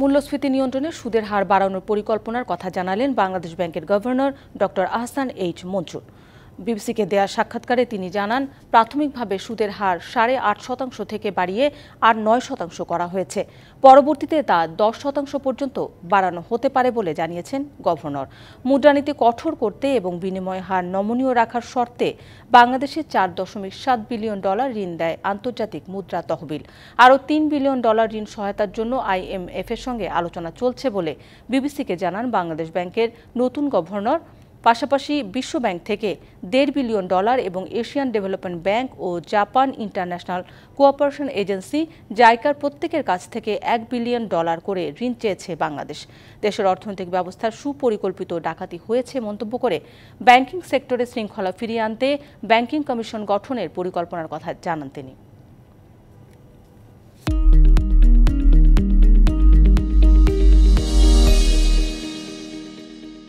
মূল্যস্ফীতি নিয়ন্ত্রণে সুদের হার বাড়ানোর পরিকল্পনার কথা জানালেন বাংলাদেশ ব্যাংকের governor doctor Ahsan H Mansur বিবিসিকে দেয়া সাক্ষাৎকারে তিনি জানান প্রাথমিকভাবে সুদের হার সাড়ে আট শতাংশ থেকে বাড়িয়ে আর নয় শতাংশ করা হয়েছে পরবর্তীতে তা দশ শতাংশ পর্যন্ত বাড়ানো হতে পারে বলে জানিয়েছেন গভর্নর মুদ্রানীতি কঠোর করতে এবং বিনিময় হার নমনীয় রাখার শর্তে বাংলাদেশে চার দশমিক সাত বিলিয়ন ডলার ঋণ দেয় আন্তর্জাতিক মুদ্রা তহবিল আরও তিন বিলিয়ন ডলার ঋণ সহায়তার জন্য আইএমএফের সঙ্গে আলোচনা চলছে বলে বিবিসিকে জানান বাংলাদেশ ব্যাংকের নতুন গভর্নর পাশাপাশি বিশ্বব্যাংক থেকে দেড় বিলিয়ন ডলার এবং এশিয়ান ডেভেলপমেন্ট ব্যাংক ও জাপান ইন্টারন্যাশনাল কোঅপারেশন এজেন্সি জাইকার প্রত্যেকের কাছ থেকে এক বিলিয়ন ডলার করে ঋণ চেয়েছে বাংলাদেশ দেশের অর্থনৈতিক ব্যবস্থার সুপরিকল্পিত ডাকাতি হয়েছে মন্তব্য করে ব্যাংকিং সেক্টরে শৃঙ্খলা ফিরিয়ে আনতে ব্যাংকিং কমিশন গঠনের পরিকল্পনার কথা জানান তিনি